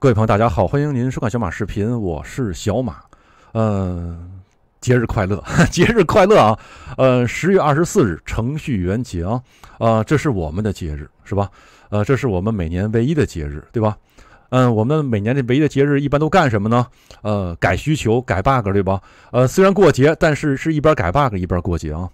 各位朋友，大家好，欢迎您收看小马视频，我是小马，嗯，节日快乐，节日快乐啊，呃，十月二十四日程序员节啊，啊，这是我们的节日是吧？呃，这是我们每年唯一的节日对吧？嗯，我们每年这唯一的节日一般都干什么呢？呃，改需求，改 bug 对吧？呃，虽然过节，但是是一边改 bug 一边过节啊。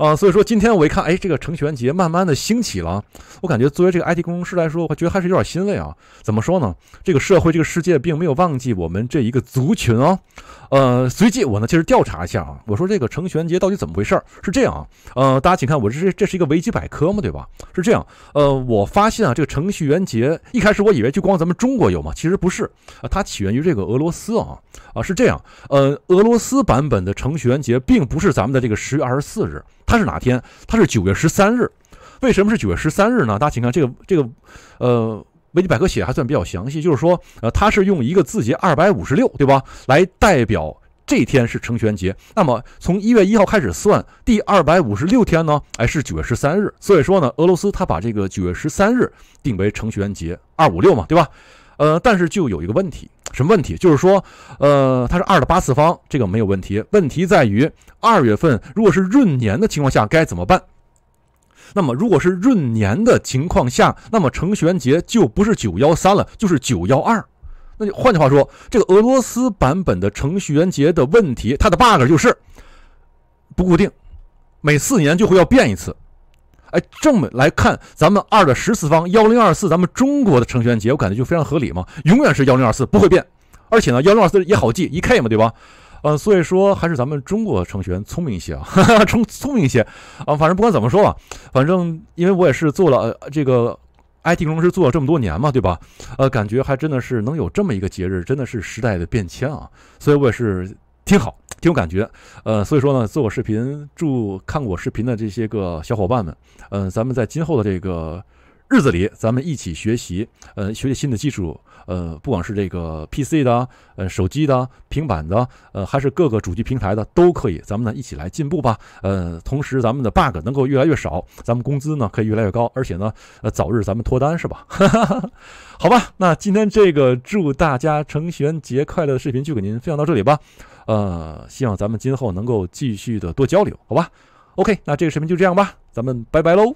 啊，所以说今天我一看，哎，这个程序员节慢慢的兴起了，我感觉作为这个 IT 工程师来说，我觉得还是有点欣慰啊。怎么说呢？这个社会这个世界并没有忘记我们这一个族群啊。呃，随即我呢其实调查一下啊，我说这个程序员节到底怎么回事？是这样啊，呃，大家请看，我这是这是一个维基百科嘛，对吧？是这样，呃，我发现啊，这个程序员节一开始我以为就光咱们中国有嘛，其实不是啊，它起源于这个俄罗斯啊啊，是这样，呃，俄罗斯版本的程序员节并不是咱们的这个十月二十四日。他是哪天？他是九月十三日。为什么是九月十三日呢？大家请看这个这个，呃，维基百科写的还算比较详细。就是说，呃，他是用一个字节二百五十六，对吧？来代表这天是成全节。那么从一月一号开始算，第二百五十六天呢？哎，是九月十三日。所以说呢，俄罗斯他把这个九月十三日定为成全节二五六嘛，对吧？呃，但是就有一个问题。什么问题？就是说，呃，它是二的八次方，这个没有问题。问题在于二月份如果是闰年的情况下该怎么办？那么如果是闰年的情况下，那么程序员节就不是九幺三了，就是九幺二。那就换句话说，这个俄罗斯版本的程序员节的问题，它的 bug 就是不固定，每四年就会要变一次。哎，这么来看，咱们二的十次方幺零二四，咱们中国的程序员节，我感觉就非常合理嘛，永远是幺零二四不会变，而且呢，幺零二四也好记，一 K 嘛，对吧？呃，所以说还是咱们中国程序员聪明一些啊，哈哈，聪聪明一些啊，反正不管怎么说吧，反正因为我也是做了这个 IT 公司做了这么多年嘛，对吧？呃，感觉还真的是能有这么一个节日，真的是时代的变迁啊，所以我也是。挺好，挺有感觉，呃，所以说呢，做我视频，祝看过我视频的这些个小伙伴们，嗯，咱们在今后的这个。日子里，咱们一起学习，呃，学习新的技术，呃，不管是这个 PC 的，呃，手机的，平板的，呃，还是各个主机平台的，都可以，咱们呢一起来进步吧，呃，同时咱们的 bug 能够越来越少，咱们工资呢可以越来越高，而且呢，呃，早日咱们脱单是吧？好吧，那今天这个祝大家程序员节快乐的视频就给您分享到这里吧，呃，希望咱们今后能够继续的多交流，好吧？OK，那这个视频就这样吧，咱们拜拜喽。